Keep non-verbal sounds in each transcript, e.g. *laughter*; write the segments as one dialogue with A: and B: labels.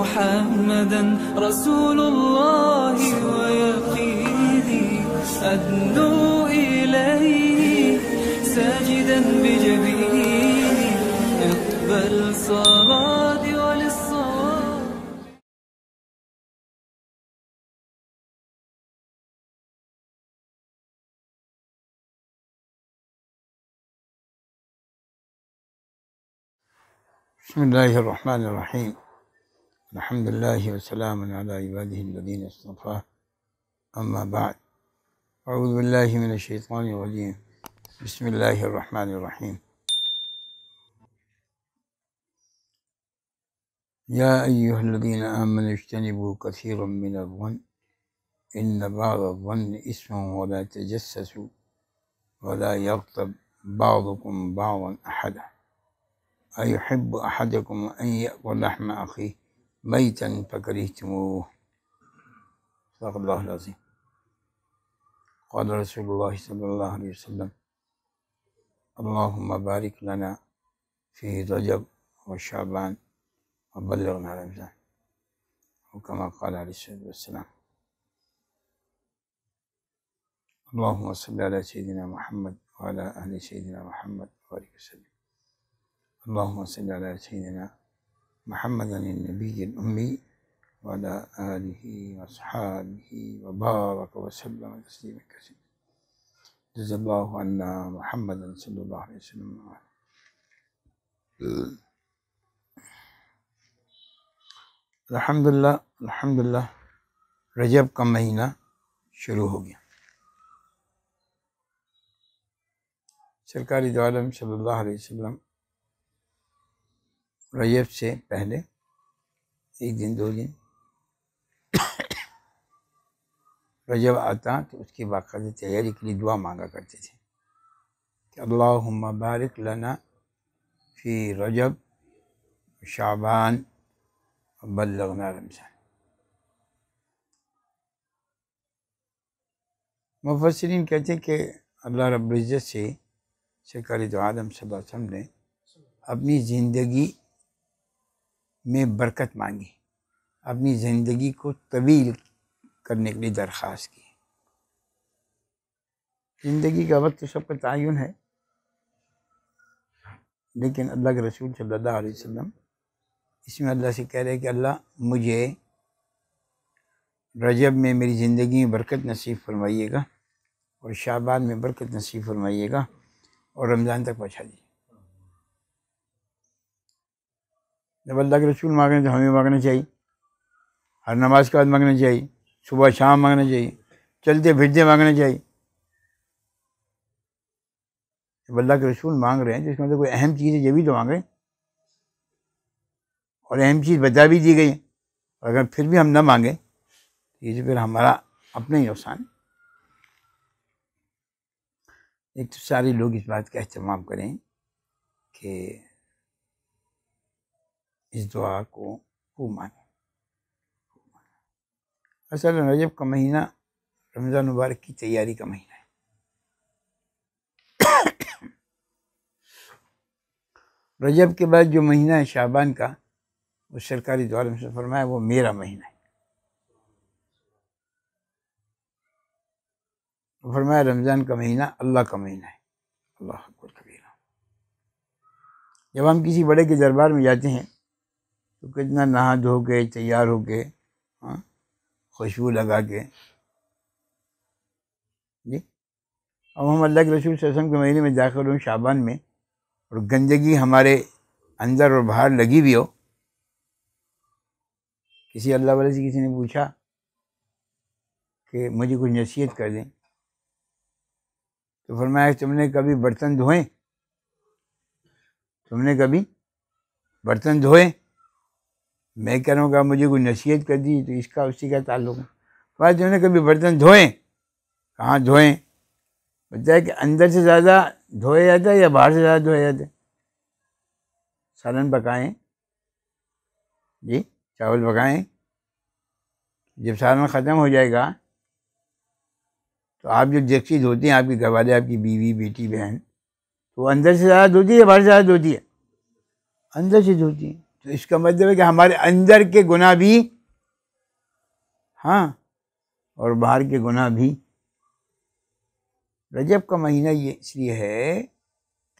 A: محمدا رسول الله ويقيني أدنو إليه ساجدا بجبيني اقبل صلاتي وللصواب بسم الله الرحمن الرحيم الحمد لله وسلام على عباده الذين اصطفاه أما بعد أعوذ بالله من الشيطان الرجيم بسم الله الرحمن الرحيم يا أيها الذين آمنوا اجتنبوا كثيرا من الظن إن بعض الظن إثم ولا تجسسوا ولا يغتب بعضكم بعضا أحدا أيحب أحدكم أن يأكل لحم أخيه ميتا فكرهتموه صدق الله العظيم قال رسول الله صلى الله عليه وسلم اللهم بارك لنا في رجب وشعبان وبلغنا رمضان وكما قال عليه الصلاة والسلام اللهم صل على سيدنا محمد وعلى أهل سيدنا محمد وبارك وسلم اللهم صل على سيدنا محمدا النبي الأمي وعلى آله وأصحابه وبارك وسلم تسليما كثيرا جزا الله عنا محمدا صلى الله عليه وسلم الحمد لله الحمد لله रजब का महीना शुरू हो गया सरकारी صلی اللہ علیہ وسلم رجب سے پہلے ایک دن دو دن رجب آتا تو اس کی باقاعدہ تیاری کے لیے دعا مانگا کرتے تھے کہ اللہ مبارک لنا فی رجب شعبان بلغنا رمضان مفسرین کہتے ہیں کہ اللہ رب العزت سے سرکار تو عالم وسلم نے اپنی زندگی میں برکت مانگی اپنی زندگی کو طویل کرنے کے لیے درخواست کی زندگی کا وقت تو سب کا تعین ہے لیکن اللہ کے رسول صلی اللہ علیہ وسلم اس میں اللہ سے کہہ رہے کہ اللہ مجھے رجب میں میری زندگی میں برکت نصیب فرمائیے گا اور شعبان میں برکت نصیب فرمائیے گا اور رمضان تک پہنچا دیجیے جب اللہ کے رسول مانگنے تو ہمیں مانگنا چاہیے ہر نماز کے بعد مانگنا چاہیے صبح شام مانگنا چاہیے چلتے پھرتے مانگنے چاہیے جب اللہ کے رسول مانگ رہے ہیں جس کے اندر مطلب کوئی اہم چیز ہے جب ہی تو ہیں اور اہم چیز بتا بھی دی گئی اور اگر پھر بھی ہم نہ مانگیں تو یہ تو پھر ہمارا اپنا ہی نقصان ایک تو سارے لوگ اس بات کا اہتمام کریں کہ اس دعا کو خوب مانیں اصل رجب کا مہینہ رمضان مبارک کی تیاری کا مہینہ ہے رجب کے بعد جو مہینہ ہے شعبان کا وہ سرکاری دعا میں سے فرمایا وہ میرا مہینہ ہے فرمایا رمضان کا مہینہ اللہ کا مہینہ ہے اللہ حقبر کبیرہ جب ہم کسی بڑے کے دربار میں جاتے ہیں تو کتنا نہا دھو کے تیار ہو کے ہاں خوشبو لگا کے جی اب ہم اللہ کے رسول وسلم کے مہینے میں داخل ہوں شابان میں اور گندگی ہمارے اندر اور باہر لگی بھی ہو کسی اللہ والے سے کسی نے پوچھا کہ مجھے کچھ نصیحت کر دیں تو فرمایا تم نے کبھی برتن دھوئیں تم نے کبھی برتن دھوئیں میں کروں کہ مجھے کوئی نصیحت کر دی تو اس کا اسی کا تعلق بعد جو ہے کبھی برتن دھوئیں کہاں دھوئیں بتایا کہ اندر سے زیادہ دھویا جاتا ہے یا باہر سے زیادہ دھویا جاتا ہے سالن پکائیں جی چاول پکائیں جب سالن ختم ہو جائے گا تو آپ جو جیکسی دھوتے ہیں آپ کے گھر والے آپ کی بیوی بیٹی بہن تو وہ اندر سے زیادہ دھوتی ہے یا باہر سے زیادہ دھوتی ہے اندر سے دھوتی ہیں تو اس کا مطلب ہے کہ ہمارے اندر کے گناہ بھی ہاں اور باہر کے گناہ بھی رجب کا مہینہ یہ اس لیے ہے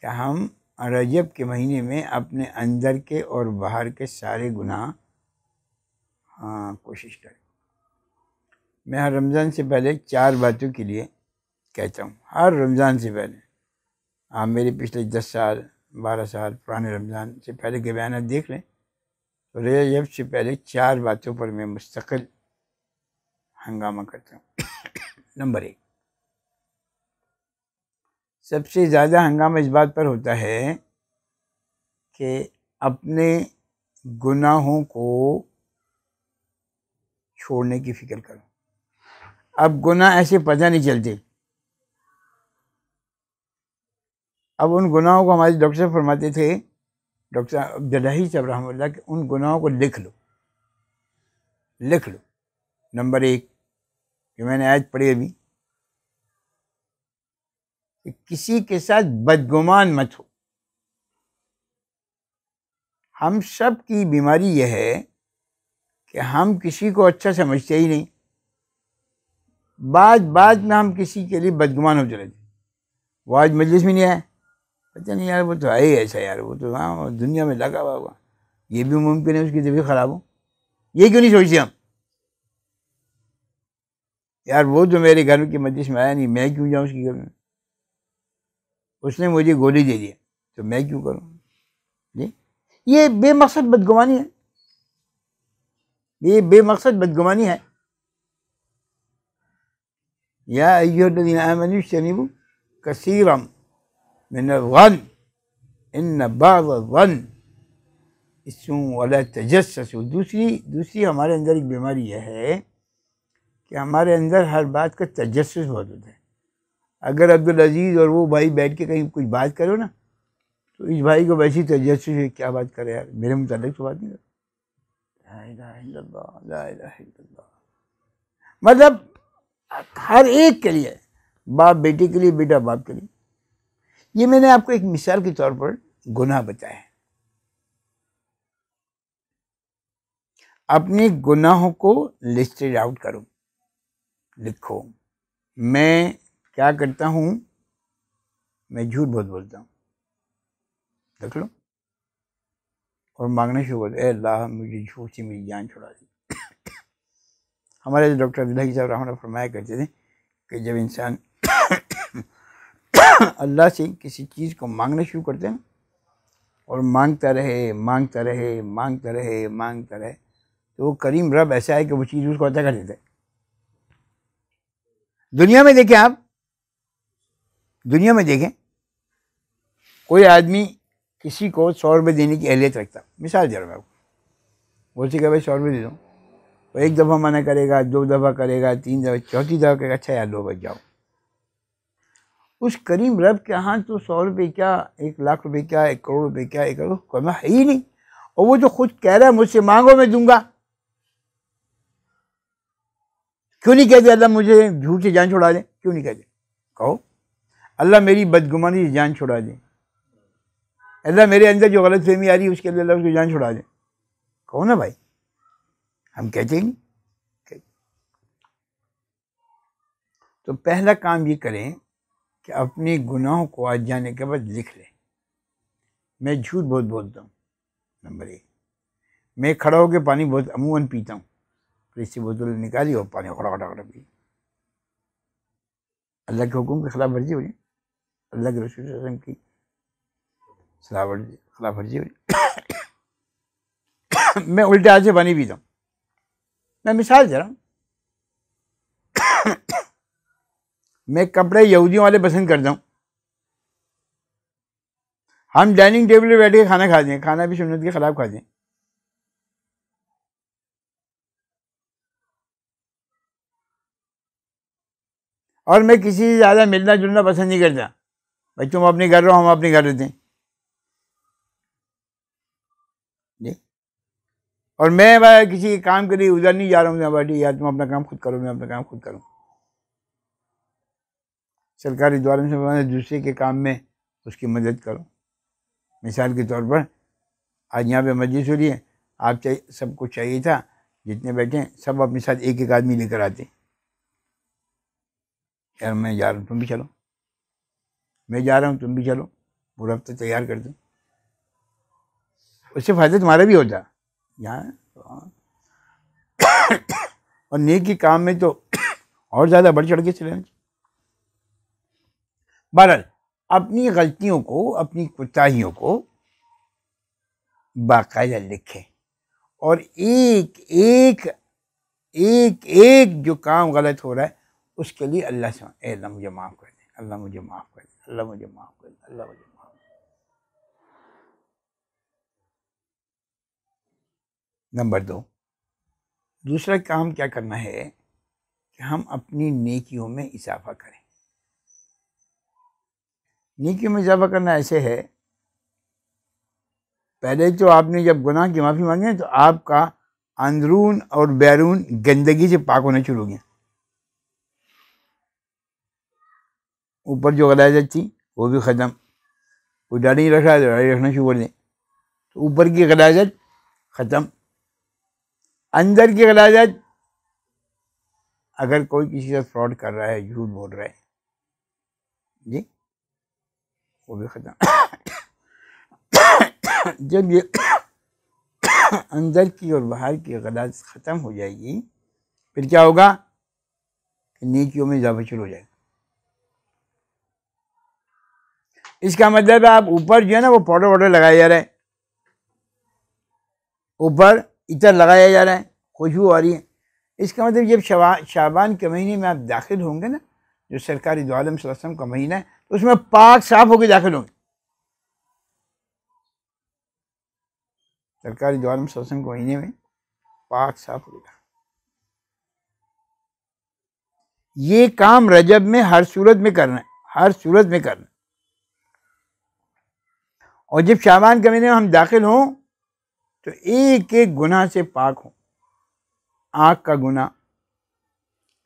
A: کہ ہم رجب کے مہینے میں اپنے اندر کے اور باہر کے سارے گناہ ہاں کوشش کریں میں ہر رمضان سے پہلے چار باتوں کے لیے کہتا ہوں ہر رمضان سے پہلے آپ میرے پچھلے دس سال بارہ سال پرانے رمضان سے پہلے کے بیانات دیکھ لیں ریاب سے پہلے چار باتوں پر میں مستقل ہنگامہ کرتا ہوں *coughs* نمبر ایک سب سے زیادہ ہنگامہ اس بات پر ہوتا ہے کہ اپنے گناہوں کو چھوڑنے کی فکر کروں اب گناہ ایسے پتہ نہیں چلتے اب ان گناہوں کو ہمارے ڈاکٹر فرماتے تھے ڈاکٹر عبدالحی صاحب رحمۃ اللہ کہ ان گناہوں کو لکھ لو لکھ لو نمبر ایک جو میں نے آج پڑھی ابھی کہ کسی کے ساتھ بدگمان مت ہو ہم سب کی بیماری یہ ہے کہ ہم کسی کو اچھا سمجھتے ہی نہیں بعد بعد میں ہم کسی کے لیے بدگمان ہو چلے تھے وہ آج مجلس میں نہیں آئے پتہ نہیں یار وہ تو ہے ہی ایسا اچھا یار وہ تو ہاں دنیا میں لگا ہوا ہوا یہ بھی ممکن ہے اس کی طبیعت خراب ہو یہ کیوں نہیں سوچتے ہم یار وہ تو میرے گھر کی مجلس میں آیا نہیں میں کیوں جاؤں اس کی گھر میں اس نے مجھے گولی دے دی تو میں کیوں کروں جی یہ بے مقصد بدگوانی ہے یہ بے مقصد بدگمانی ہے یا ایو کثیر من الظن ان بعض الظن اسم والا تجسس دوسری دوسری ہمارے اندر ایک بیماری یہ ہے کہ ہمارے اندر ہر بات کا تجسس بہت ہوتا ہے اگر عبدالعزیز اور وہ بھائی بیٹھ کے کہیں کچھ بات کرو نا تو اس بھائی کو ویسی تجسس ہے کیا بات کرے یار میرے متعلق تو بات نہیں کرو مطلب ہر ایک کے لیے باپ بیٹی کے لیے بیٹا باپ کے لیے یہ میں نے آپ کو ایک مثال کے طور پر گناہ بتایا اپنے گناہوں کو لسٹڈ آؤٹ کرو لکھو میں کیا کرتا ہوں میں جھوٹ بہت بولتا ہوں دیکھ لو اور مانگنا شروع کر اے اللہ مجھے جھوٹ سے میری جان چھوڑا دی ہمارے ڈاکٹر عبداللہ جی صاحب رحمہ فرمایا کرتے تھے کہ جب انسان اللہ سے کسی چیز کو مانگنا شروع کرتے ہیں اور مانگتا رہے مانگتا رہے مانگتا رہے مانگتا رہے تو وہ کریم رب ایسا ہے کہ وہ چیز اس کو عطا کر دیتا ہے دنیا میں دیکھیں آپ دنیا میں دیکھیں کوئی آدمی کسی کو سو روپئے دینے کی اہلیت رکھتا مثال رہا ہوں آپ کو بولتے کہ بھائی سو روپئے دے دو وہ ایک دفعہ منع کرے گا دو دفعہ کرے گا تین دفعہ چوتھی دفعہ کرے گا اچھا یار لو بج جاؤ اس کریم رب کے ہاں تو سو روپے کیا ایک لاکھ روپے کیا ایک کروڑ روپے کیا ایک کروڑ کو میں ہے ہی نہیں اور وہ جو خود کہہ رہا ہے مجھ سے مانگو میں دوں گا کیوں نہیں کہتے اللہ مجھے جھوٹ سے جان چھوڑا دیں کیوں نہیں کہتے کہو اللہ میری بدگمانی سے جان چھوڑا دیں اللہ میرے اندر جو غلط فہمی آ رہی ہے اس کے لیے اللہ اس کو جان چھوڑا دیں کہو نا بھائی ہم کہتے ہیں تو پہلا کام یہ کریں کہ اپنے گناہوں کو آج جانے کے بعد لکھ لیں میں جھوٹ بہت بولتا ہوں نمبر ایک میں کھڑا ہو کے پانی بہت عموماً پیتا ہوں پھر اس سے بوتل نکالی اور پانی کھڑا وڑا پی اللہ کے حکم کی خلاف ورزی ہو جائے اللہ کے علیہ وسلم کی خلاف ورزی خلاف ورزی ہو جائے *coughs* میں الٹے سے پانی پیتا ہوں میں مثال دے رہا ہوں میں کپڑے یہودیوں والے پسند کرتا ہوں ہم ڈائننگ ٹیبل پہ بیٹھ کے کھانا کھاتے ہیں کھانا بھی سنت کے خلاف کھاتے ہیں اور میں کسی سے زیادہ ملنا جلنا پسند نہیں کرتا بھائی تم اپنے گھر رہو ہم اپنے گھر رہتے ہیں جی۔ اور میں بھائی کسی کام کے لیے ادھر نہیں جا رہا ہوں بیٹی یار تم اپنا کام خود کرو میں اپنا کام خود کروں سرکاری دوارے سے دوسرے کے کام میں اس کی مدد کرو مثال کے طور پر آج یہاں پہ ہو رہی ہے آپ چاہیے سب کو چاہیے تھا جتنے بیٹھے ہیں سب اپنے ساتھ ایک ایک آدمی لے کر آتے یار میں جا رہا ہوں تم بھی چلو میں جا رہا ہوں تم بھی چلو پورا ہفتہ تیار کر دوں اس سے فائدہ تمہارا بھی ہوتا یہاں اور نیک کے کام میں تو اور زیادہ بڑھ چڑھ کے چلے بہرحال اپنی غلطیوں کو اپنی کوتاہیوں کو باقاعدہ لکھیں اور ایک ایک ایک ایک جو کام غلط ہو رہا ہے اس کے لیے اللہ سے اے اللہ مجھے معاف کر دیں اللہ مجھے معاف کر دیں اللہ مجھے معاف کر دیں اللہ مجھے معاف کر نمبر دو دوسرا کام کیا کرنا ہے کہ ہم اپنی نیکیوں میں اضافہ کریں نیکی میں اضافہ کرنا ایسے ہے پہلے تو آپ نے جب گناہ کی معافی مانگی تو آپ کا اندرون اور بیرون گندگی سے پاک ہونا شروع ہو گیا اوپر جو غلائزت تھی وہ بھی ختم وہ ڈاڑی رکھ رہا ہے ڈاڑی رکھنا شروع کر دیں تو اوپر کی غلائزت ختم اندر کی غلائزت اگر کوئی کسی سے فراڈ کر رہا ہے جھوٹ بول رہا ہے جی وہ بھی ختم جب یہ اندر کی اور باہر کی غلط ختم ہو جائے گی پھر کیا ہوگا کہ نیکیوں میں اضافہ شروع ہو جائے گا اس کا مطلب ہے آپ اوپر جو ہے نا وہ پاؤڈر واؤڈر لگایا جا رہا ہے اوپر عطر لگایا جا رہا ہے خوشبو آ رہی ہے اس کا مطلب جب شعبان کے مہینے میں آپ داخل ہوں گے نا جو سرکاری دعالم علیہ وسلم کا مہینہ ہے اس میں پاک صاف ہو کے داخل ہوں گے سرکاری دوار میں پاک صاف گیا یہ کام رجب میں ہر صورت میں کرنا ہے ہر صورت میں کرنا اور جب سامان کے مہینے میں ہم داخل ہوں تو ایک ایک گناہ سے پاک ہوں آنکھ کا گناہ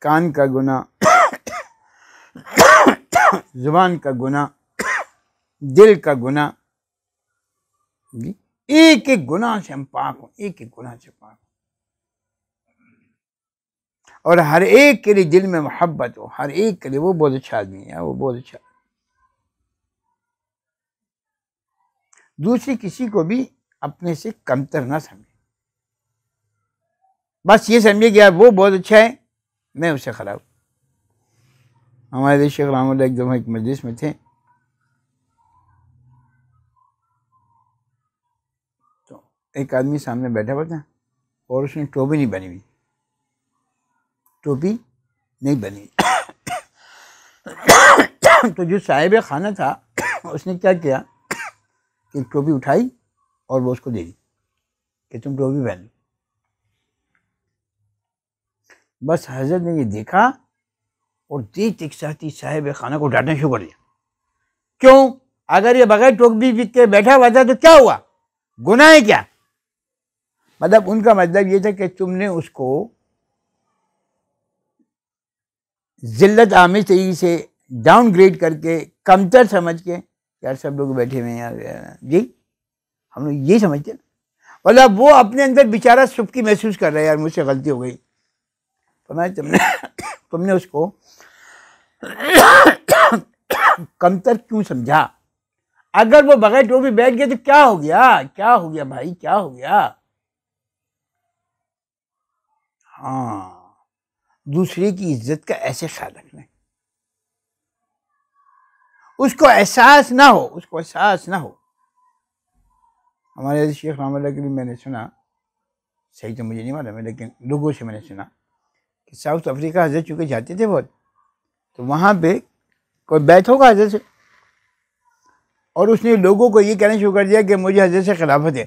A: کان کا گناہ زبان کا گناہ دل کا جی ایک ایک گناہ سے ہم پاک ہوں ایک ایک گناہ سے پاک ہوں اور ہر ایک کے لیے دل میں محبت ہو ہر ایک کے لیے وہ بہت اچھا آدمی ہے وہ بہت اچھا دوسری کسی کو بھی اپنے سے کمتر نہ سمجھے بس یہ سمجھے کہ وہ بہت اچھا ہے میں اسے خراب ہمارے شیخ رحمہ اللہ ایک دفعہ ایک مجلس میں تھے تو ایک آدمی سامنے بیٹھا ہوا تھا اور اس نے ٹوپی نہیں بنی ہوئی ٹوپی نہیں بنی تو جو صاحب خانہ تھا اس نے کیا کیا کہ ٹوپی اٹھائی اور وہ اس کو دے دی کہ تم ٹوپی بہنو بس حضرت نے یہ دیکھا اور دی صاحب خانہ کو ڈانٹنا شکر دیا کیوں اگر یہ بغیر ٹوک بھی کے بیٹھا ہوا تھا تو کیا ہوا گناہ ہے کیا مطلب ان کا مطلب یہ تھا کہ تم نے اس کو ذلت آمیز طریقے سے ڈاؤن گریڈ کر کے کمتر سمجھ کے یار سب لوگ بیٹھے ہوئے ہیں یار جی ہم لوگ یہی سمجھتے ہیں مطلب وہ اپنے اندر بیچارہ سب کی محسوس کر رہے یار مجھ سے غلطی ہو گئی تم نے تم نے اس کو کمتر کیوں سمجھا اگر وہ بغیر ٹوپی بیٹھ گئے تو کیا ہو گیا کیا ہو گیا بھائی کیا ہو گیا ہاں دوسرے کی عزت کا ایسے خیال رکھنا اس کو احساس نہ ہو اس کو احساس نہ ہو ہمارے شیخ اللہ کے لیے میں نے سنا صحیح تو مجھے نہیں معلوم لیکن لوگوں سے میں نے سنا کہ ساؤتھ افریقہ حضرت چونکہ جاتے تھے بہت تو وہاں پہ کوئی بیت ہوگا حضرت سے اور اس نے لوگوں کو یہ کہنا شروع کر دیا کہ مجھے حضرت سے خلافت ہے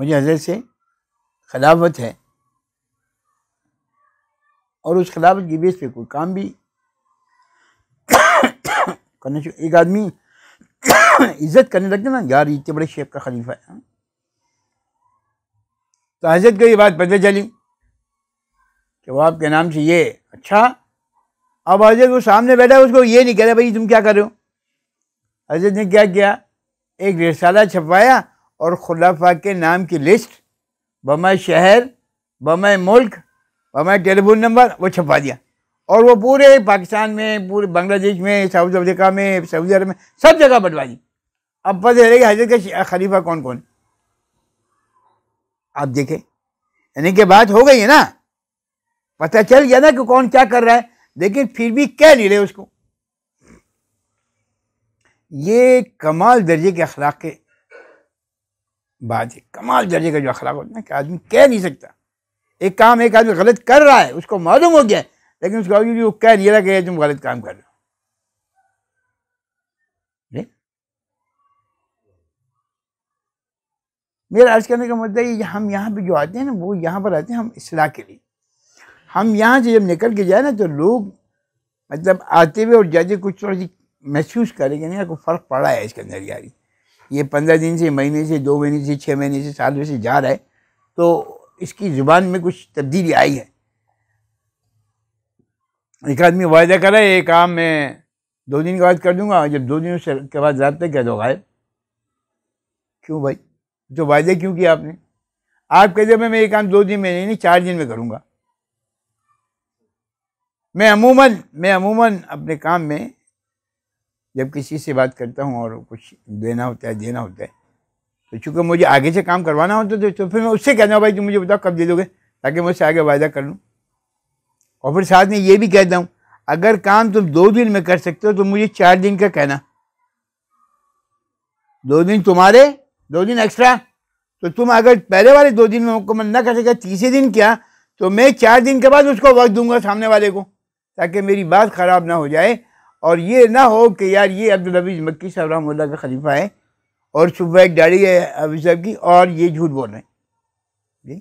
A: مجھے حضرت سے خلافت ہے اور اس خلافت کی بیس پہ کوئی کام بھی کرنا شروع ایک آدمی عزت کرنے لگتا نا یار اتنے بڑے شیخ کا خلیفہ ہے تو حضرت کو یہ بات پتہ چلی کہ وہ آپ کے نام سے یہ اچھا اب حضرت وہ سامنے بیٹھا اس کو یہ نہیں کہہ رہا بھائی تم کیا کرو حضرت نے کیا کیا ایک رسالہ چھپوایا اور خلافہ کے نام کی لسٹ بمائے شہر بمائے ملک بمائے فون نمبر وہ چھپوا دیا اور وہ پورے پاکستان میں پورے بنگلہ دیش میں ساؤتھ افریقہ میں سعودی عرب میں سب جگہ بٹوا دی اب پتہ کہ حضرت کا خلیفہ کون کون آپ دیکھیں یعنی کہ بات ہو گئی ہے نا پتہ چل گیا نا کہ کون کیا کر رہا ہے لیکن پھر بھی کہہ نہیں رہے اس کو یہ کمال درجے کے اخلاق کے بات ہے کمال درجے کا جو اخلاق ہوتا ہے کہ آدمی کہہ نہیں سکتا ایک کام ایک آدمی غلط کر رہا ہے اس کو معلوم ہو گیا ہے لیکن اس کو وہ کہہ نہیں رہا کہ تم غلط کام کر رہے ہو جی؟ میرا عرض کرنے کا مطلب یہ ہم یہاں پہ جو آتے ہیں نا وہ یہاں پر آتے ہیں ہم اصلاح کے لیے ہم یہاں سے جب نکل کے جائیں نا تو لوگ مطلب آتے ہوئے اور جاتے کچھ تھوڑا سی محسوس کریں گے نہیں نا کوئی فرق پڑا ہے اس کے اندر یہ پندرہ دن سے مہینے سے دو مہینے سے چھ مہینے سے سال میں سے جا رہا ہے تو اس کی زبان میں کچھ تبدیلی آئی ہے ایک آدمی وعدہ کرا ہے یہ کام میں دو دن کے بعد کر دوں گا جب دو دنوں سے کے بعد رابطہ کہہ دو غائب کیوں بھائی تو وعدہ کیوں کیا آپ نے آپ کہتے ہیں میں یہ کام دو دن میں نہیں نہیں چار دن میں کروں گا میں عموماً میں عموماً اپنے کام میں جب کسی سے بات کرتا ہوں اور کچھ دینا ہوتا ہے دینا ہوتا ہے تو چونکہ مجھے آگے سے کام کروانا ہوتا ہے تو پھر میں اس سے کہتا ہوں بھائی تم مجھے بتاؤ کب دے دو گے تاکہ میں اس سے آگے وعدہ کر لوں اور پھر ساتھ میں یہ بھی کہتا ہوں اگر کام تم دو دن میں کر سکتے ہو تو مجھے چار دن کا کہنا دو دن تمہارے دو دن ایکسٹرا تو تم اگر پہلے والے دو دن میں مکمل نہ کر سکے تیسرے دن کیا تو میں چار دن کے بعد اس کو وقت دوں گا سامنے والے کو تاکہ میری بات خراب نہ ہو جائے اور یہ نہ ہو کہ یار یہ عبدالحبی مکی صاحب رحمہ اللہ کا خلیفہ ہے اور صبح ایک ڈاڑی ہے صاحب کی اور یہ جھوٹ بول رہے ہیں جی؟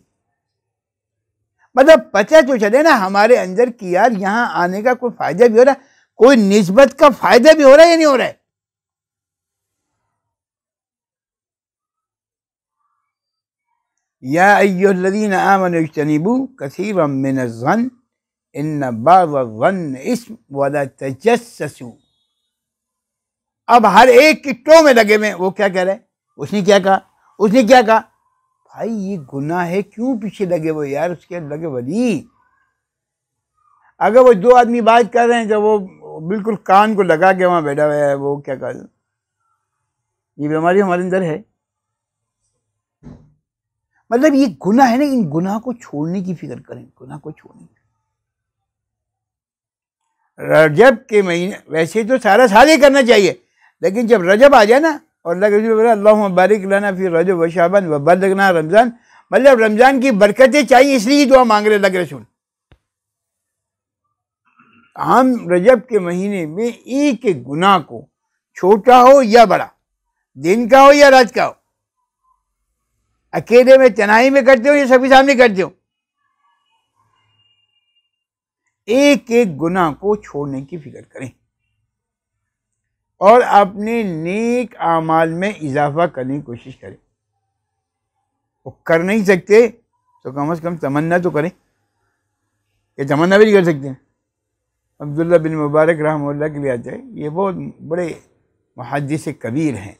A: مطلب پتہ تو چلے نا ہمارے اندر کہ یار یہاں آنے کا کوئی فائدہ بھی ہو رہا ہے کوئی نسبت کا فائدہ بھی ہو رہا ہے یا نہیں ہو رہا ہے یا الذین کثیرا من الظن اب ہر ایک کی ٹو میں لگے میں وہ کیا کہہ رہے اس نے کیا کہا کہا اس نے کیا بھائی یہ گناہ ہے کیوں پیچھے لگے وہ یار اس کے لگے ولی اگر وہ دو آدمی بات کر رہے ہیں جب وہ بالکل کان کو لگا کے وہاں بیٹھا ہے وہ کیا کہا یہ بیماری ہمارے اندر ہے مطلب یہ گناہ ہے نا ان گناہ کو چھوڑنے کی فکر کریں گناہ کو چھوڑنے رجب کے مہینے ویسے تو سارا سال ہی کرنا چاہیے لیکن جب رجب آ جائے نا اور اللہ کے رسول اللہ مبارک لنا پھر رجب و و بلغنا رمضان مطلب رمضان کی برکتیں چاہیے اس لیے دعا مانگ رہے لگ رسول ہم رجب کے مہینے میں ایک ایک گناہ کو چھوٹا ہو یا بڑا دن کا ہو یا رات کا ہو اکیلے میں تنہائی میں کرتے ہو یا سبھی سامنے کرتے ہو ایک ایک گناہ کو چھوڑنے کی فکر کریں اور اپنے نیک اعمال میں اضافہ کرنے کی کوشش کریں وہ کر نہیں سکتے تو کم از کم تمنا تو کریں یہ تمنا بھی نہیں کر سکتے عبداللہ بن مبارک رحمہ اللہ کے آتا آتے یہ بہت بڑے محدث کبیر ہیں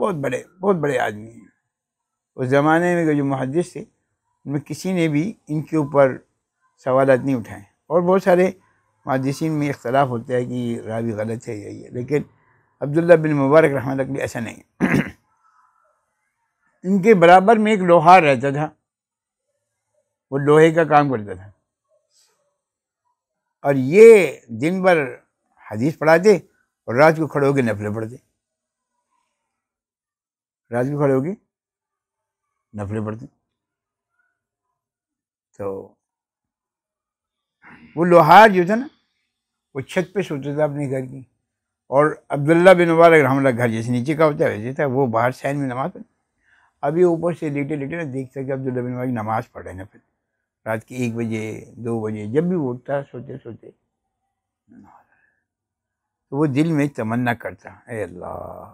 A: بہت بڑے بہت بڑے آدمی ہیں اس زمانے میں جو محدث تھے ان میں کسی نے بھی ان کے اوپر سوالات نہیں اٹھائیں اور بہت سارے مادریسین میں اختلاف ہوتا ہے کہ راوی غلط ہے یا یہ لیکن عبداللہ بن مبارک رحمۃ اللہ بھی ایسا نہیں *clears throat* ان کے برابر میں ایک لوہار رہتا تھا وہ لوہے کا کام کرتا تھا اور یہ دن بھر حدیث پڑھاتے اور رات کو کھڑو کے نفلے پڑھتے رات کو کھڑو کے نفلے پڑھتے تو وہ لوہار جو تھا نا وہ چھت پہ سوتا تھا اپنے گھر کی اور عبداللہ بن مبارک اگر اللہ گھر جیسے نیچے کا ہوتا ہے ویسے تھا وہ باہر سین میں نماز پڑھے ابھی اوپر سے لیٹے لیٹے نا دیکھتا کہ عبداللہ بن مبارک نماز پڑھ رہے نا پھر رات کے ایک بجے دو بجے جب بھی وہ اٹھتا سوتے سوتے تو وہ دل میں تمنا کرتا اے اللہ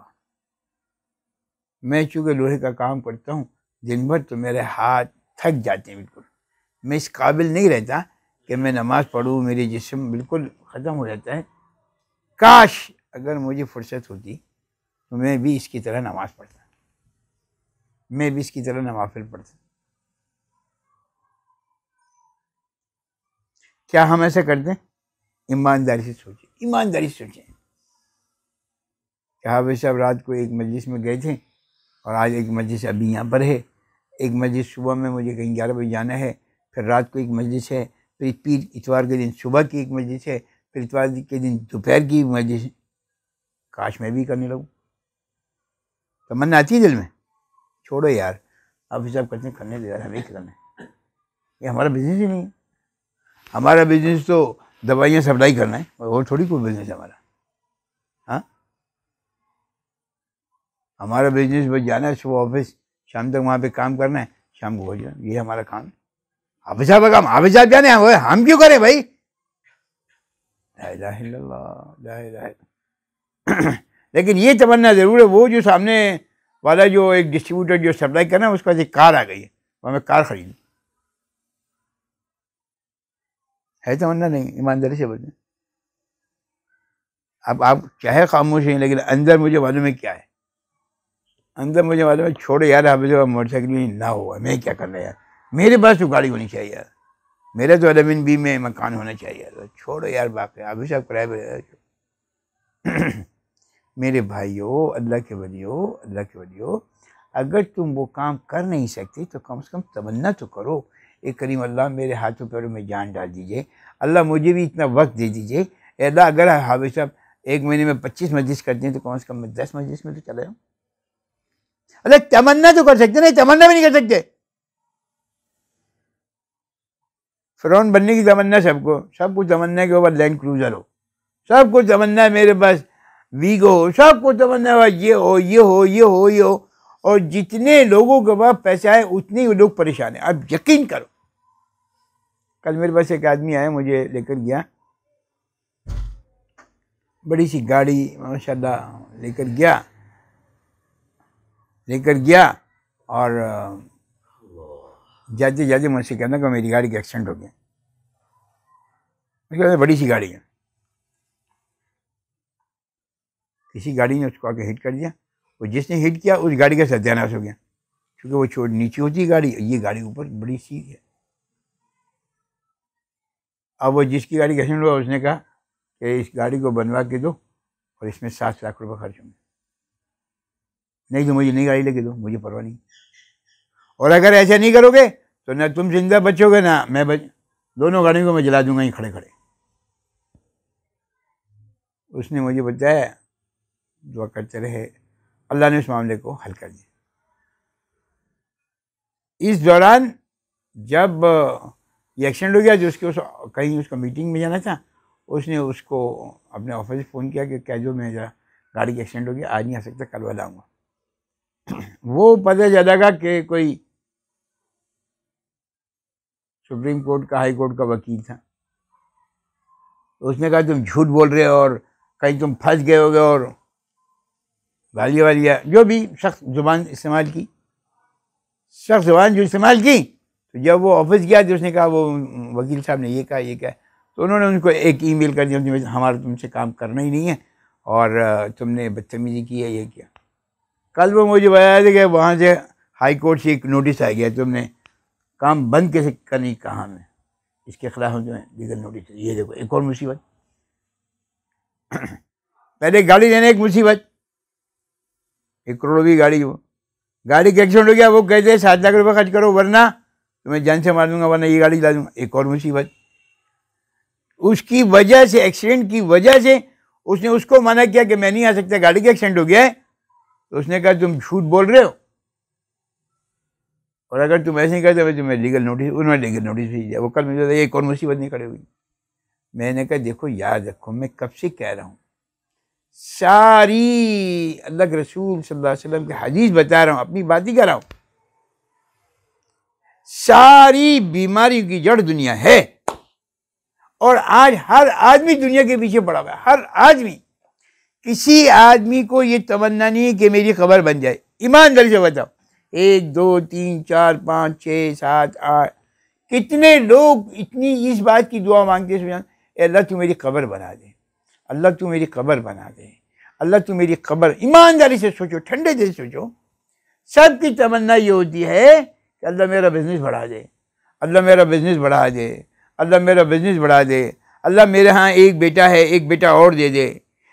A: میں چونکہ لوہے کا کام کرتا ہوں دن بھر تو میرے ہاتھ تھک جاتے ہیں بالکل میں اس قابل نہیں رہتا کہ میں نماز پڑھوں میرے جسم بالکل ختم ہو جاتا ہے کاش اگر مجھے فرصت ہوتی تو میں بھی اس کی طرح نماز پڑھتا میں بھی اس کی طرح نوافل پڑھتا کیا ہم ایسا کرتے ہیں ایمانداری سے سوچیں ایمانداری سے سوچیں کہ حافظ صاحب رات کو ایک مجلس میں گئے تھے اور آج ایک مجلس ابھی یہاں پر ہے ایک مجلس صبح میں مجھے کہیں گیارہ بجے جانا ہے پھر رات کو ایک مجلس ہے پھر پیر اتوار کے دن صبح کی ایک مجلس ہے پھر اتوار کے دن دوپہر کی مجلس کاش میں بھی کرنے لگوں تمنا آتی ہے دل میں چھوڑو یار آپ حساب کرتے ہیں کرنے دے یار ہمیں کرنا ہے یہ ہمارا بزنس ہی نہیں ہے ہمارا بزنس تو دوائیاں سپلائی کرنا ہے اور تھوڑی کوئی بزنس ہے ہمارا ہاں ہمارا بزنس بس جانا ہے صبح آفس شام تک وہاں پہ کام کرنا ہے شام کو ہو جانا یہ ہمارا کام ہے ابھی ابھی صاحب صاحب کا حافے ہم کیوں کریں بھائی لیکن یہ تمنا ضرور ہے وہ جو سامنے والا جو ایک ڈسٹریبیوٹر جو سپلائی کرنا اس کے پاس ایک کار آ گئی ہے میں کار خرید ہے تمنا نہیں ایمانداری سے بولنا اب آپ چاہے خاموش ہیں لیکن اندر مجھے معلوم ہے کیا ہے اندر مجھے معلوم ہے چھوڑے یار ابھی موٹر سائیکل نہیں نہ ہوا میں کیا کرنا یار میرے پاس تو گاڑی ہونی چاہیے یار میرا تو الیون بی میں مکان ہونا چاہیے یار چھوڑو یار باقی ابھی صاحب کرائے *clears throat* میرے بھائیو اللہ کے ولیو اللہ کے ولیو اگر تم وہ کام کر نہیں سکتے تو کم از کم تمنا تو کرو اے کریم اللہ میرے ہاتھوں پیروں میں جان ڈال دیجئے اللہ مجھے بھی اتنا وقت دے اے اللہ اگر حافظ صاحب ایک مہینے میں پچیس مجلس کرتے ہیں تو کم از کم میں دس مجلس میں تو چلے ہوں اللہ تمنا تو کر سکتے نہیں تمنا بھی نہیں کر سکتے فرون بننے کی تمنا سب کو سب کچھ تمنا ہے کہ وہ لینڈ کروزر ہو سب کو تمنا ہے میرے پاس ویگو ہو سب کو تمنا ہے یہ ہو یہ ہو یہ ہو یہ ہو اور جتنے لوگوں کے پاس پیسے آئے اتنے ہی لوگ پریشان ہیں اب یقین کرو کل میرے پاس ایک آدمی آئے مجھے لے کر گیا بڑی سی گاڑی ماشاء اللہ لے کر گیا لے کر گیا اور جاتے جاتے مجھ سے کہنا کہ میری گاڑی کے ایکسیڈنٹ ہو گیا گئے بڑی سی گاڑی ہے کسی گاڑی نے اس کو آ کے ہٹ کر دیا اور جس نے ہٹ کیا اس گاڑی کا ستیہ ہو گیا کیونکہ وہ نیچے ہوتی گاڑی یہ گاڑی اوپر بڑی سی ہے اب وہ جس کی گاڑی ایکسیڈنٹ ہوا اس نے کہا کہ اس گاڑی کو بنوا کے دو اور اس میں سات لاکھ روپے خرچ ہوں گے نہیں تو مجھے نئی گاڑی لے کے دو مجھے پرواہ نہیں اور اگر ایسے نہیں کرو گے تو نہ تم زندہ بچو گے نہ میں بچ دونوں گاڑیوں کو میں جلا دوں گا ہی کھڑے کھڑے اس نے مجھے بتایا دعا کرتے رہے اللہ نے اس معاملے کو حل کر دیا اس دوران جب یہ ایکسیڈنٹ ہو گیا جو اس کے اس کہیں اس کو میٹنگ میں جانا تھا اس نے اس کو اپنے آفس فون کیا کہ کیا جو میں ذرا گاڑی کی ایکسیڈنٹ ہو گیا آج نہیں آ سکتا والا لاؤں گا وہ پتہ چلے گا کہ کوئی سپریم کورٹ کا ہائی کورٹ کا وکیل تھا اس نے کہا تم جھوٹ بول رہے اور کہیں تم پھنس گئے ہو گئے اور والیا والیا جو بھی شخص زبان استعمال کی شخص زبان جو استعمال کی تو جب وہ آفس گیا تو اس نے کہا وہ وکیل صاحب نے یہ کہا یہ کہا تو انہوں نے ان کو ایک ای میل کر دیا ہمارا تم سے کام کرنا ہی نہیں ہے اور تم نے بدتمیزی کی ہے یہ کیا کل وہ مجھے بتایا تھا کہ وہاں سے ہائی کورٹ سے ایک نوٹس آ گیا تم نے کام بند کیسے کرنی کہاں میں اس کے خلاف جو دیگر نوٹس یہ دیکھو ایک اور مصیبت *coughs* پہلے گاڑی دینے ایک مصیبت ایک کروڑ بھی گاڑی وہ گاڑی کا ایکسیڈنٹ ہو گیا وہ کہتے ہیں سات لاکھ روپے خرچ کرو ورنہ تو میں جان سے مار دوں گا ورنہ یہ گاڑی لا دوں گا ایک اور مصیبت اس کی وجہ سے ایکسیڈنٹ کی وجہ سے اس نے اس کو منع کیا کہ میں نہیں آ سکتا گاڑی کا ایکسیڈنٹ ہو گیا ہے تو اس نے کہا تم جھوٹ بول رہے ہو اور اگر تم ایسے نہیں کہتے تو تمہیں لیگل نوٹس انہوں نے لیگل نوٹس بھیج دیا وہ کل مجھے یہ کون مصیبت نہیں کھڑی ہوئی میں نے کہا دیکھو یاد رکھو میں کب سے کہہ رہا ہوں ساری اللہ کے رسول صلی اللہ علیہ وسلم کے حدیث بتا رہا ہوں اپنی بات ہی کر رہا ہوں ساری بیماریوں کی جڑ دنیا ہے اور آج ہر آدمی دنیا کے پیچھے پڑا ہوا ہے ہر آدمی کسی آدمی کو یہ تمنا نہیں ہے کہ میری خبر بن جائے ایمانداری سے بتاؤ ایک دو تین چار پانچ چھ سات آٹھ کتنے لوگ اتنی اس بات کی دعا مانگتے ہیں اے اللہ تو میری قبر بنا دے اللہ تو میری قبر بنا دے اللہ تو میری قبر ایمانداری سے سوچو ٹھنڈے دل سوچو سب کی تمنا یہ ہوتی ہے کہ اللہ میرا بزنس بڑھا دے اللہ میرا بزنس بڑھا دے اللہ میرا بزنس بڑھا دے اللہ میرے ہاں ایک بیٹا ہے ایک بیٹا اور دے دے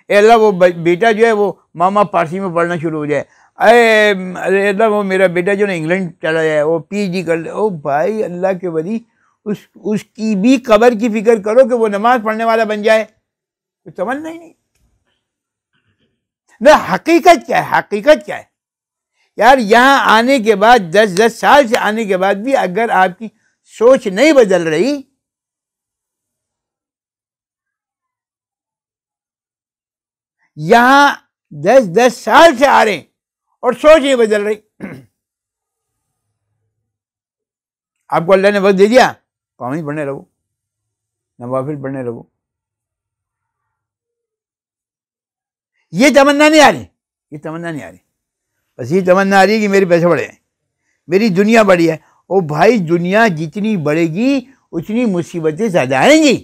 A: اے اللہ وہ بیٹا جو ہے وہ ماما پارسی میں پڑھنا شروع ہو جائے اے اللہ وہ میرا بیٹا جو نے انگلینڈ چلا جائے وہ پی جی کر لے او بھائی اللہ کے ولی اس کی بھی قبر کی فکر کرو کہ وہ نماز پڑھنے والا بن جائے تمنا ہی نہیں نہ حقیقت کیا ہے حقیقت کیا ہے یار یہاں آنے کے بعد دس دس سال سے آنے کے بعد بھی اگر آپ کی سوچ نہیں بدل رہی یہاں دس دس سال سے آ رہے ہیں اور سوچ یہ بدل رہی آپ کو اللہ نے وقت دے دیا پڑھنے لگو نوافل پڑھنے لگو یہ نہیں آ رہی یہ تمنا نہیں آ رہی بس یہ تمنا آ رہی ہے کہ میرے پیسے بڑھے میری دنیا بڑی ہے او بھائی دنیا جتنی بڑھے گی اتنی مصیبتیں زیادہ آئیں گی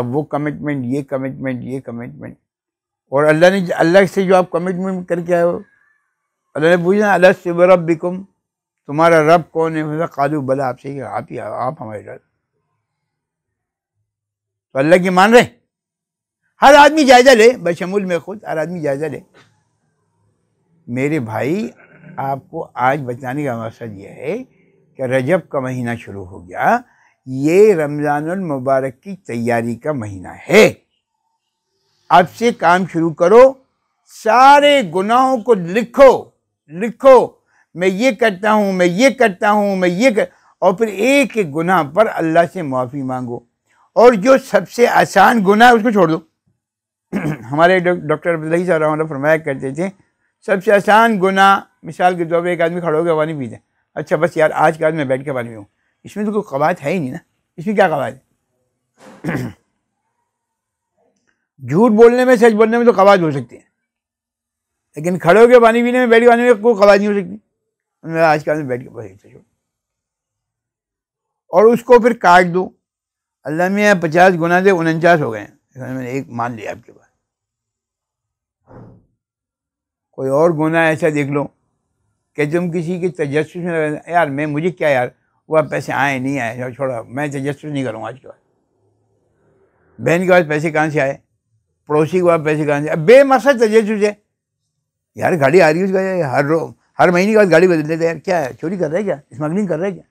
A: اب وہ کمٹمنٹ یہ کمٹمنٹ یہ کمٹمنٹ اور اللہ نے اللہ سے جو آپ کمٹمنٹ کر کے آئے ہو اللہ نے پوچھنا اللہ سے رب بھی کم تمہارا رب کون ہے قالو بلا آپ سے آپ ہی آپ ہمارے رب تو اللہ کی مان رہے ہر آدمی جائزہ لے بشمول میں خود ہر آدمی جائزہ لے میرے بھائی آپ کو آج بتانے کا مقصد یہ ہے کہ رجب کا مہینہ شروع ہو گیا یہ رمضان المبارک کی تیاری کا مہینہ ہے اب سے کام شروع کرو سارے گناہوں کو لکھو لکھو میں یہ کرتا ہوں میں یہ کرتا ہوں میں یہ کر اور پھر ایک گناہ پر اللہ سے معافی مانگو اور جو سب سے آسان گناہ ہے اس کو چھوڑ دو *clears throat* ہمارے ڈاکٹر صاحب اللہ فرمایا کرتے تھے سب سے آسان گناہ مثال کے طور پہ ایک آدمی کھڑا ہو گیا پانی پی دیں اچھا بس یار آج کے آدمی بیٹھ کے پانی بھی ہوں اس میں تو کوئی قواعد ہے ہی نہیں نا اس میں کیا قواعد ہے *clears throat* جھوٹ بولنے میں سچ بولنے میں تو قواعد ہو سکتے ہیں لیکن کھڑے ہو کے پانی پینے میں بیٹھ کے پانی میں کوئی قواعد نہیں ہو سکتی آج کل میں بیٹھ کے پیسے اور اس کو پھر کاٹ دو اللہ میں پچاس گنا دے انچاس ہو گئے ہیں میں نے ایک مان لیا آپ کے پاس کوئی اور گنا ایسا دیکھ لو کہ تم کسی کے تجسس میں یار میں مجھے کیا یار وہ پیسے آئے نہیں آئے چھوڑا میں تجسس نہیں کروں آج کے بعد بہن کے پاس پیسے کہاں سے آئے پڑوسی کو پیسے کہاں بے مقصد تجسس ہے یار گاڑی آ رہی ہے اس کا ہر ہر رو مہینے کے بعد گاڑی بدل دیتے یار کیا ہے چوری کر رہے کیا اسمگلنگ کر رہے کیا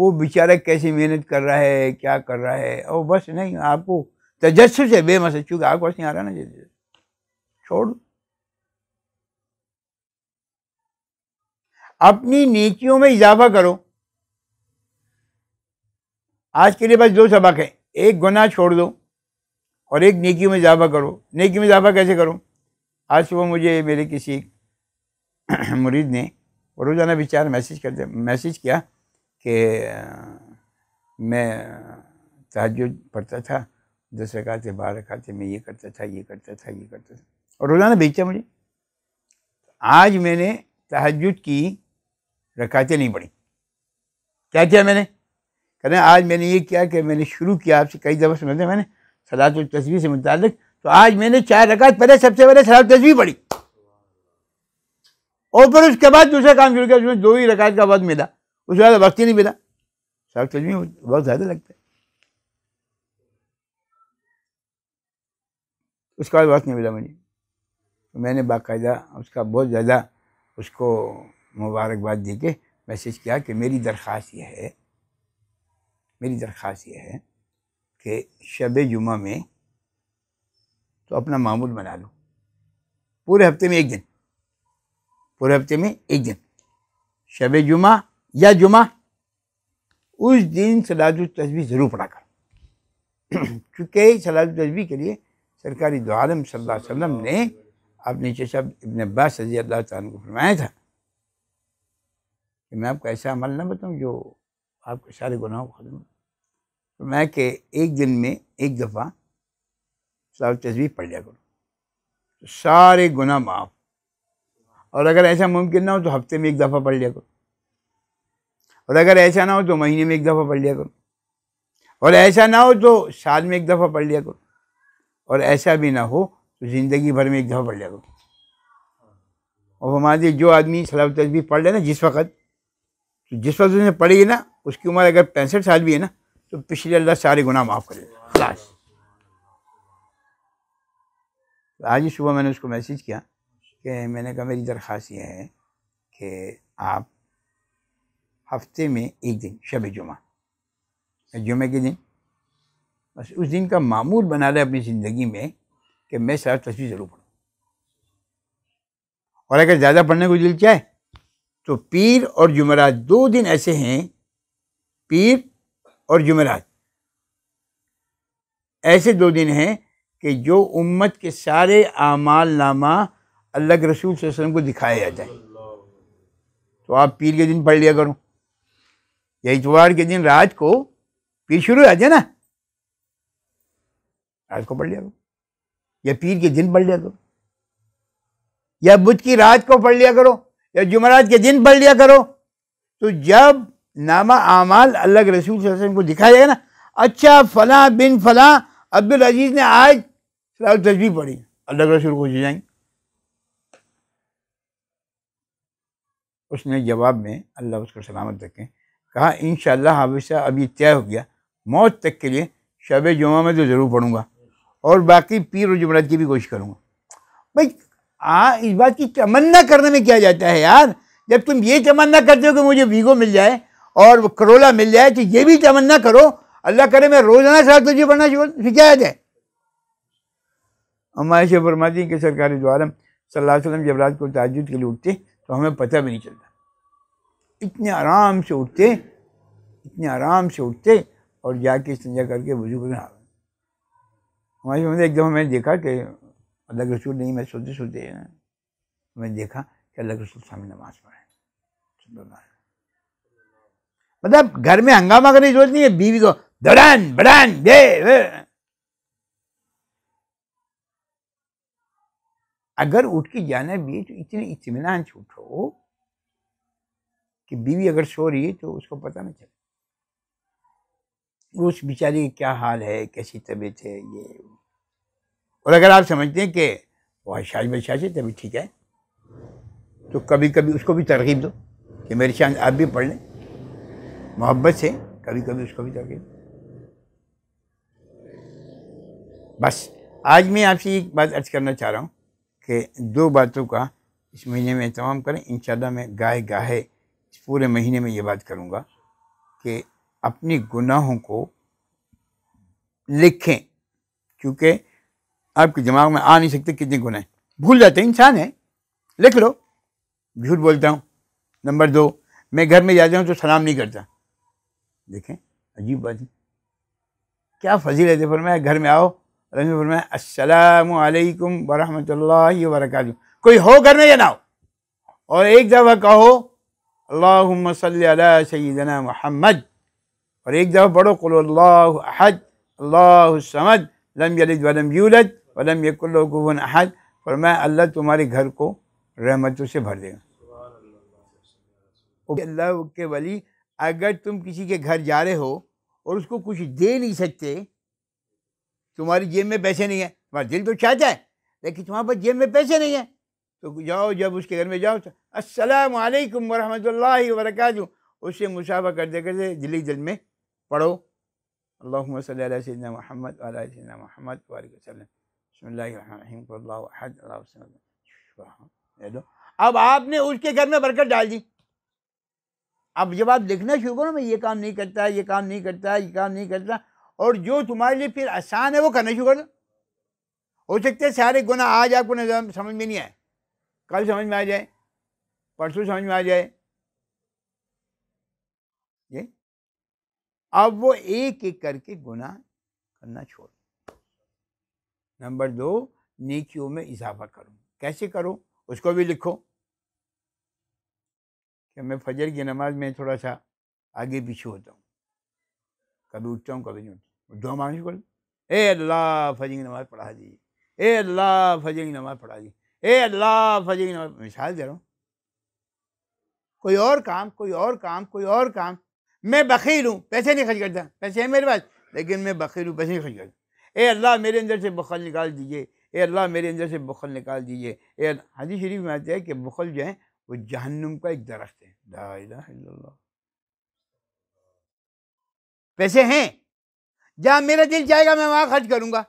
A: وہ بیچارہ کیسی محنت کر رہا ہے کیا کر رہا ہے اور بس نہیں آپ کو تجسس ہے بے مقصد چونکہ آپ کو نہیں آ رہا نا چھوڑ اپنی نیکیوں میں اضافہ کرو آج کے لیے بس دو سبق ہیں ایک گناہ چھوڑ دو اور ایک نیکیوں میں اضافہ کرو نیکی میں اضافہ کیسے کروں آج صبح مجھے میرے کسی مرید نے روزانہ بے چار کر کرتے میسیج کیا کہ میں تحجد پڑھتا تھا دس رکھاتے بارہ رکھاتے میں یہ کرتا تھا یہ کرتا تھا یہ کرتا تھا اور روزانہ بھیجتا مجھے آج میں نے تحجد کی رکھاتے نہیں پڑھی کیا کیا میں نے کہنا آج میں نے یہ کیا کہ میں نے شروع کیا آپ سے کئی دفعہ سنا تھا میں نے خراب التصویر سے متعلق تو آج میں نے چار رکعت پہلے سب سے پہلے شراب التصویر پڑھی اور پھر اس کے بعد دوسرا کام شروع کیا اس میں دو ہی رکعت کا وقت ملا اس کے بعد وقت ہی نہیں ملا شراب التصویر وقت زیادہ لگتا ہے اس کے بعد وقت نہیں ملا مجھے میں نے باقاعدہ اس کا بہت زیادہ اس کو مبارکباد دے کے میسیج کیا کہ میری درخواست یہ ہے میری درخواست یہ ہے کہ شب جمعہ میں تو اپنا معمول بنا لو پورے ہفتے میں ایک دن پورے ہفتے میں ایک دن شب جمعہ یا جمعہ اس دن سلاد التسبی ضرور پڑھا کر چونکہ سلاد التوی کے لیے سرکاری دو عالم صلی اللہ علیہ وسلم نے اپنے چشب ابن عباس رضی اللہ تعالیٰ کو فرمایا تھا کہ میں آپ کو ایسا عمل نہ بتاؤں جو آپ کے سارے گناہوں کو گناہ میں کہ ایک دن میں ایک دفعہ سلاح تصویر تجویز پڑھ لیا تو سارے گناہ معاف اور اگر ایسا ممکن نہ ہو تو ہفتے میں ایک دفعہ پڑھ لیا کرو اور اگر ایسا نہ ہو تو مہینے میں ایک دفعہ پڑھ لیا کرو اور ایسا نہ ہو تو سال میں ایک دفعہ پڑھ لیا کرو اور ایسا بھی نہ ہو تو زندگی بھر میں ایک دفعہ پڑھ لیا کرو اور ہمارے جی، جو آدمی سلاب تصویر پڑھ لے نا جس وقت تو جس وقت اس نے پڑھی نا اس کی عمر اگر پینسٹھ سال بھی ہے نا تو پچھلے اللہ سارے گناہ معاف کرے خلاص آج ہی صبح میں نے اس کو میسج کیا کہ میں نے کہا میری درخواست یہ ہے کہ آپ ہفتے میں ایک دن شب جمعہ جمعہ کے دن بس اس دن کا معمول بنا رہے اپنی زندگی میں کہ میں سارا تصویر ضرور پڑھوں اور اگر زیادہ پڑھنے کو دل چاہے تو پیر اور جمعرات دو دن ایسے ہیں پیر اور جمعرات ایسے دو دن ہیں کہ جو امت کے سارے اعمال نامہ اللہ کے رسول صلی اللہ علیہ وسلم کو دکھایا جاتا ہے تو آپ پیر کے دن پڑھ لیا کرو یا اتوار کے دن رات کو پیر شروع آ جائے نا رات کو پڑھ لیا کرو یا پیر کے دن پڑھ لیا کرو یا بدھ کی رات کو پڑھ لیا کرو یا جمعرات کے دن پڑھ لیا کرو تو جب نامہ اعمال اللہ کے رسول کو دکھایا نا اچھا فلاں بن فلاں عبدالعزیز نے آج فی تجبی پڑھی اللہ کے رسول کو جائیں گی اس نے جواب میں اللہ اس کو سلامت رکھیں کہا انشاءاللہ شاء حافظہ اب یہ طے ہو گیا موت تک کے لیے شب جمعہ میں تو ضرور پڑھوں گا اور باقی پیر و جمعرات کی بھی کوشش کروں گا بھائی ہاں اس بات کی تمنا کرنے میں کیا جاتا ہے یار جب تم یہ تمنا کرتے ہو کہ مجھے ویگو مل جائے اور وہ کرولا مل جائے تو یہ بھی تمنا کرو اللہ کرے میں روزانہ ساتھ شکایت ہے ہمارے سے فرماتی کہ دو عالم صلی اللہ علیہ وسلم جب رات کو تعجد کے لیے اٹھتے تو ہمیں پتہ بھی نہیں چلتا اتنے آرام سے اٹھتے اتنے آرام سے اٹھتے اور جا کے استنجا کر کے وضو بزرگ ہمارے ایک میں نے دیکھا کہ اللہ کے رسول نہیں میں سوتے سوتے ہیں نے دیکھا کہ اللہ کے رسول سامنے نماز پڑھے مطلب گھر میں ہنگامہ کرنے کی ضرورت نہیں ہے بیوی کو دڑان بڑان دے اگر اٹھ کے جانا بھی ہے تو اتنے اطمینان سے اٹھو کہ بیوی اگر سو رہی ہے تو اس کو پتہ نہ چلے اس بیچاری کا کیا حال ہے کیسی طبیعت ہے یہ اور اگر آپ سمجھتے ہیں کہ وہ شاہج میرے شاید ہے تبھی ٹھیک ہے تو کبھی کبھی اس کو بھی ترغیب دو کہ میری شان آپ بھی پڑھ لیں محبت سے کبھی کبھی اس کو بھی جاگے بس آج میں آپ سے ایک بات ارج کرنا چاہ رہا ہوں کہ دو باتوں کا اس مہینے میں تمام کریں انشاءاللہ میں گائے میں گاہے گاہے پورے مہینے میں یہ بات کروں گا کہ اپنے گناہوں کو لکھیں کیونکہ آپ کے دماغ میں آ نہیں سکتے کتنی ہیں بھول جاتے ہیں انسان ہے لکھ لو جھوٹ بولتا ہوں نمبر دو میں گھر میں جاتا ہوں تو سلام نہیں کرتا دیکھیں عجیب بات ہے کیا فضیل ہے فرمایا گھر میں آؤ فرمایا السلام علیکم ورحمۃ اللہ وبرکاتہ کوئی ہو گھر میں یا نہ ہو اور ایک دفعہ کہو صلی علی سیدنا محمد اور ایک دفعہ پڑھو قل اللہ احد اللہ سمد یولد ولم یکن یلو کفن احد فرمایا اللہ تمہارے گھر کو رحمتوں سے بھر دے گا اللہ کے ولی اگر تم کسی کے گھر جا رہے ہو اور اس کو کچھ دے نہیں سکتے تمہاری جیب میں پیسے نہیں ہیں تمہارا دل تو چاہتا ہے لیکن تمہارے پر جیب میں پیسے نہیں ہیں تو جاؤ جب اس کے گھر میں جاؤ تو السلام علیکم ورحمۃ اللہ وبرکاتہ اس سے مشابہ کرتے کرتے دلی دل میں پڑھو اللہ صلی اللہ علیہ محمد علیہ اللہ محمد وسلم آپ نے اس کے گھر میں برکت ڈال دی اب جب آپ دیکھنا شروع کرو میں یہ کام نہیں کرتا یہ کام نہیں کرتا یہ کام نہیں کرتا اور جو تمہارے لیے پھر آسان ہے وہ کرنا شروع کر دو ہو سکتے سارے گناہ آج آپ کو سمجھ میں نہیں آئے کل سمجھ میں آ جائے پرسوں سمجھ میں آ جائے اب وہ ایک ایک کر کے گناہ کرنا چھوڑ نمبر دو نیکیوں میں اضافہ کرو کیسے کرو اس کو بھی لکھو کہ میں فجر کی نماز میں تھوڑا سا آگے پیچھے ہوتا ہوں کبھی اٹھتا ہوں کبھی نہیں اٹھتا ہوں دعا ہوں کو اے اللہ فجر کی نماز پڑھا دیجیے اے اللہ فجر کی نماز پڑھا دیجیے اے اللہ فجر کی نماز مثال دے رہا ہوں کوئی اور کام کوئی اور کام کوئی اور کام میں بخیر ہوں پیسے نہیں خرچ کرتا پیسے ہیں میرے پاس لیکن میں بخیر ہوں پیسے نہیں خرچ کرتا اے اللہ میرے اندر سے بخل نکال دیجیے اے اللہ میرے اندر سے بخل نکال دیجیے اے حدیث شریف میں آتا ہیں کہ بخل جو ہے وہ جہنم کا ایک درخت ہے لا الہ الا اللہ پیسے ہیں جہاں میرا دل جائے گا میں وہاں خرچ کروں گا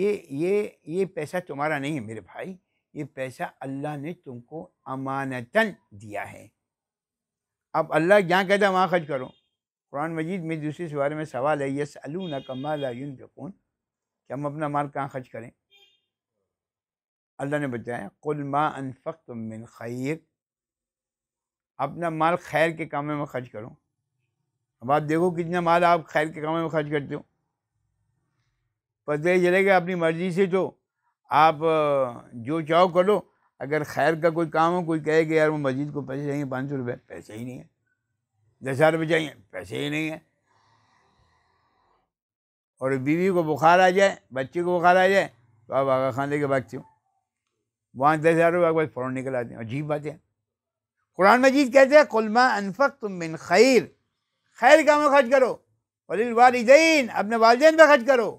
A: یہ یہ یہ پیسہ تمہارا نہیں ہے میرے بھائی یہ پیسہ اللہ نے تم کو امانتاً دیا ہے اب اللہ جہاں کہتا ہے وہاں خرچ کرو قرآن مجید میں دوسرے سوارے میں سوال ہے یس القمال کہ ہم اپنا مال کہاں خرچ کریں اللہ نے بچایا قل ما انفقت من خیر اپنا مال خیر کے کاموں میں خرچ کرو اب آپ دیکھو کتنا مال آپ خیر کے کاموں میں خرچ کرتے ہو پتہ چلے گا اپنی مرضی سے تو آپ جو چاہو کرو اگر خیر کا کوئی کام ہو کوئی کہے کہ یار وہ مسجد کو پیسے چاہیے پانچ سو روپئے پیسے ہی نہیں ہے دس ہزار روپئے چاہیے پیسے ہی نہیں ہیں اور بیوی کو بخار آ جائے بچے کو بخار آ جائے تو آپ خان لے کے بھاگتے ہو وہاں دس ہزار میں بعد فوراً نکل آتے ہیں عجیب بات ہے قرآن مجید کہتے ہیں انفق تم خیر خیر خرچ کرو ولی الوالدین اپنے والدین پہ خرچ کرو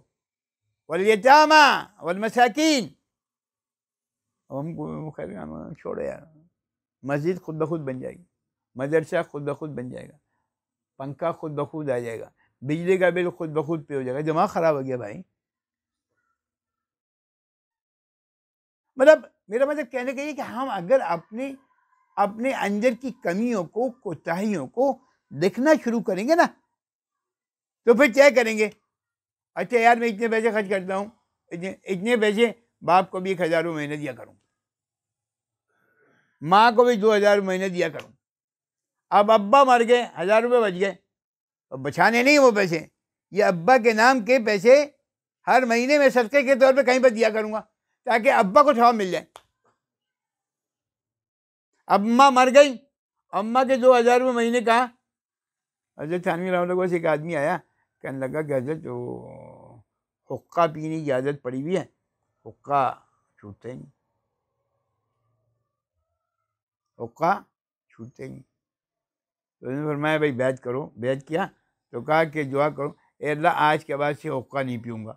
A: ہم کو خیر کام چھوڑے مسجد خود بخود بن جائے گی مدرسہ خود بخود بن جائے گا پنکھا خود بخود آ جائے گا بجلی کا بل خود بخود پہ ہو جائے گا دماغ خراب ہو گیا بھائی مطلب میرا مطلب کہنے کے ہم اگر اپنے اپنے اندر کی کمیوں کو کوتاہیوں کو دیکھنا شروع کریں گے نا تو پھر چیک کریں گے اچھا یار میں اتنے پیسے خرچ کرتا ہوں اتنے پیسے باپ کو بھی ایک ہزار روپے میں دیا کروں ماں کو بھی دو ہزار مہینے دیا کروں اب ابا مر گئے ہزار روپے بچ گئے بچانے نہیں وہ پیسے یہ ابا کے نام کے پیسے ہر مہینے میں صدقے کے طور پہ کہیں پر دیا کروں گا تاکہ ابا کو ثواب مل جائے اماں مر گئی اماں کے دو ہزار روپے میں ہی کہا حضرت تھانوی رحمۃ اللہ سے ایک آدمی آیا کہنے لگا کہ حضرت حقہ پینے کی عادت پڑی ہوئی ہے حقہ نہیں چھوتیں نہیں تو انہوں نے فرمایا بھائی بیت کرو بیت کیا تو کہا کہ دعا کرو اے اللہ آج کے بعد سے حقہ نہیں پیوں گا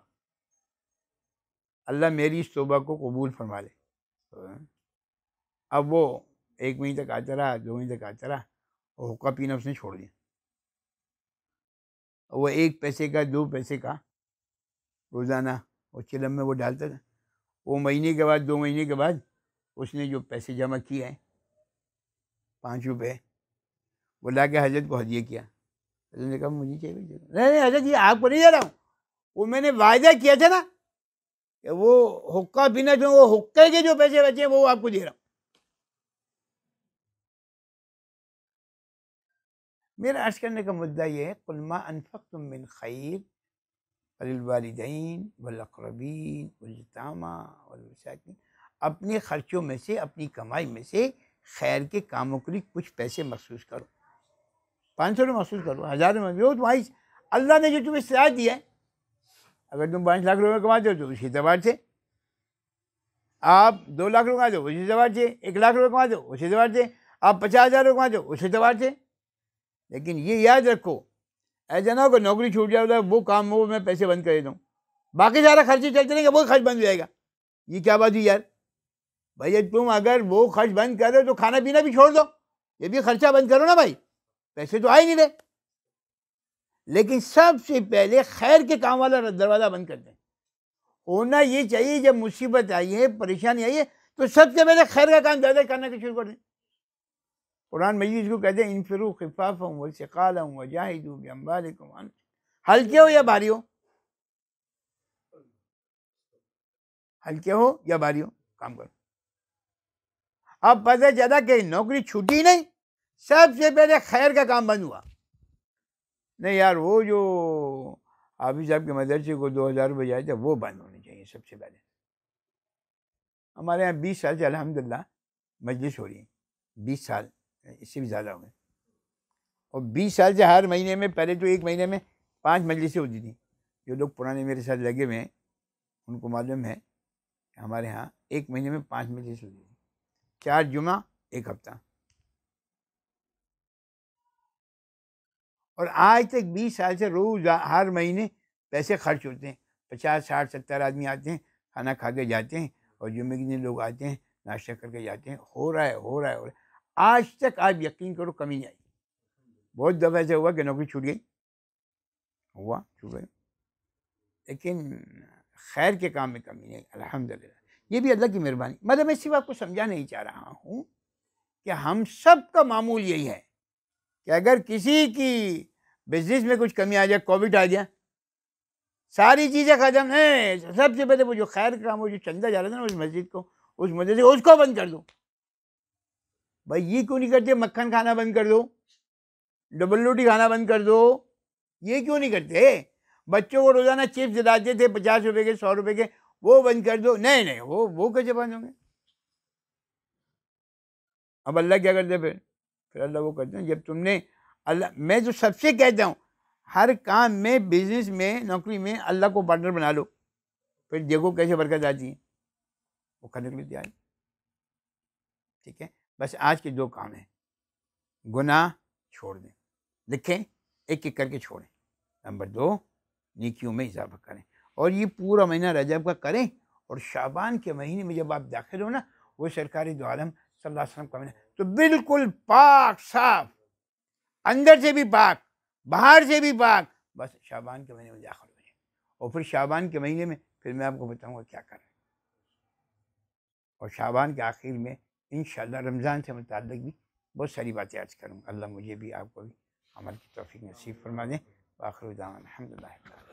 A: اللہ میری اس توبہ کو قبول فرما لے اب وہ ایک مہینے تک آتا رہا دو مہینے تک آتا رہا اور حقہ پینا اس نے چھوڑ دیا وہ ایک پیسے کا دو پیسے کا روزانہ وہ چلم میں وہ ڈالتا تھا وہ مہینے کے بعد دو مہینے کے بعد اس نے جو پیسے جمع کیے ہیں پانچ روپے وہ لا کے حضرت کو حجیہ کیا حضرت نے کہا مجھے نہیں نہیں حضرت یہ آپ کو نہیں جا رہا ہوں وہ میں نے وعدہ کیا تھا نا کہ وہ حقہ بنا جو وہ حقے کے جو پیسے بچے ہیں وہ آپ کو دے رہا ہوں میرا عرض کرنے کا مدعا یہ ہے قلما انفقتم من خیر الوالدین والاقربین الطامہ والمساکین اپنے خرچوں میں سے اپنی کمائی میں سے خیر کے کاموں کے لیے کچھ پیسے محسوس کرو پانچ سو روپئے محسوس کرو ہزار تمہاری اللہ نے جو تمہیں سیاح دیا ہے اگر تم پانچ لاکھ روپے کماتے ہو تو اسی اعتبار سے آپ دو لاکھ روپے کماتے ہو اسی اعتبار سے ایک لاکھ روپے کماتے ہو اسی اعتبار سے آپ پچاس ہزار روپے کماتے ہو اسی اعتبار سے لیکن یہ یاد رکھو ایسا نہ ہو کہ نوکری چھوٹ جائے تو وہ کام وہ میں پیسے بند کر دیتا ہوں باقی سارا خرچے چلتے رہیں گے وہ خرچ بند ہو جائے گا یہ کیا بات ہوئی یار بھائی تم اگر وہ خرچ بند کرو تو کھانا پینا بھی چھوڑ دو یہ بھی خرچہ بند کرو نا بھائی پیسے تو آئے نہیں رہے لیکن سب سے پہلے خیر کے کام والا دروازہ بند کر دیں ہونا یہ چاہیے جب مصیبت آئی ہے پریشانی آئی ہے تو سب سے پہلے خیر کا کام زیادہ کرنا شروع کر دیں قرآن مجید کو کہتے ہیں انفرو خفاف ہوں ہوں ہوں جاہد ہلکے ہو یا باری ہو ہلکے ہو یا بھاری ہو کام کرو اب پتہ چلا کہ نوکری چھوٹی نہیں سب سے پہلے خیر کا کام بند ہوا نہیں یار وہ جو حافظ صاحب کے مدرسے کو دو ہزار روپئے جائے تھے وہ بند ہونے چاہیے سب سے پہلے ہمارے یہاں بیس سال سے الحمد للہ مجلس ہو رہی ہیں بیس سال اس سے بھی زیادہ ہو گئے اور بیس سال سے ہر مہینے میں پہلے تو ایک مہینے میں پانچ مجلسیں ہوتی تھیں جو لوگ پرانے میرے ساتھ لگے ہوئے ہیں ان کو معلوم ہے کہ ہمارے یہاں ایک مہینے میں پانچ مجلس ہوتی تھی چار جمعہ ایک ہفتہ اور آج تک بیس سال سے روز ہر مہینے پیسے خرچ ہوتے ہیں پچاس ساٹھ ستر آدمی آتے ہیں کھانا کھا کے جاتے ہیں اور جمعے کے دن لوگ آتے ہیں ناشتہ کر کے جاتے ہیں ہو رہا ہے ہو رہا ہے ہو رہا ہے آج تک آپ یقین کرو کمی نہیں آئی بہت دفعہ ایسے ہوا کہ نوکری چھوٹ گئی ہوا چھوٹ گئی لیکن خیر کے کام میں کمی نہیں الحمد للہ یہ بھی اللہ کی مہربانی مطلب میں صرف آپ کو سمجھا نہیں چاہ رہا ہوں کہ ہم سب کا معمول یہی ہے کہ اگر کسی کی بزنس میں کچھ کمی آ جائے کووڈ آ گیا ساری چیزیں ختم ہیں سب سے پہلے وہ جو خیر کا جو چندہ جا رہا تھا نا اس مسجد کو اس مسجد کو اس کو بند کر دو بھائی یہ کیوں نہیں کرتے مکھن کھانا بند کر دو ڈبل روٹی کھانا بند کر دو یہ کیوں نہیں کرتے بچوں کو روزانہ چپس دلاتے تھے پچاس روپے کے سو روپے کے وہ بند کر دو نہیں نہیں وہ کیسے بند ہوں گے اب اللہ کیا کرتے پھر پھر اللہ وہ کرتے ہیں جب تم نے اللہ میں جو سب سے کہتا ہوں ہر کام میں بزنس میں نوکری میں اللہ کو پارٹنر بنا لو پھر دیکھو کیسے برکت آتی ہے وہ کرنے کے لیے تیار ٹھیک ہے بس آج کے دو کام ہیں گناہ چھوڑ دیں لکھیں ایک ایک کر کے چھوڑیں نمبر دو نیکیوں میں اضافہ کریں اور یہ پورا مہینہ رجب کا کریں اور شابان کے مہینے میں جب آپ داخل ہو نا وہ سرکاری دو عالم صلی اللہ علیہ وسلم کا مہینہ تو بالکل پاک صاف اندر سے بھی پاک باہر سے بھی پاک بس شابان کے مہینے میں ہو اور پھر شابان کے مہینے میں پھر میں آپ کو بتاؤں گا کیا کریں اور شابان کے آخر میں انشاءاللہ رمضان سے متعلق بھی بہت ساری باتیں آج کروں گا اللہ مجھے بھی آپ کو بھی فرما دیں باخر الحمد للہ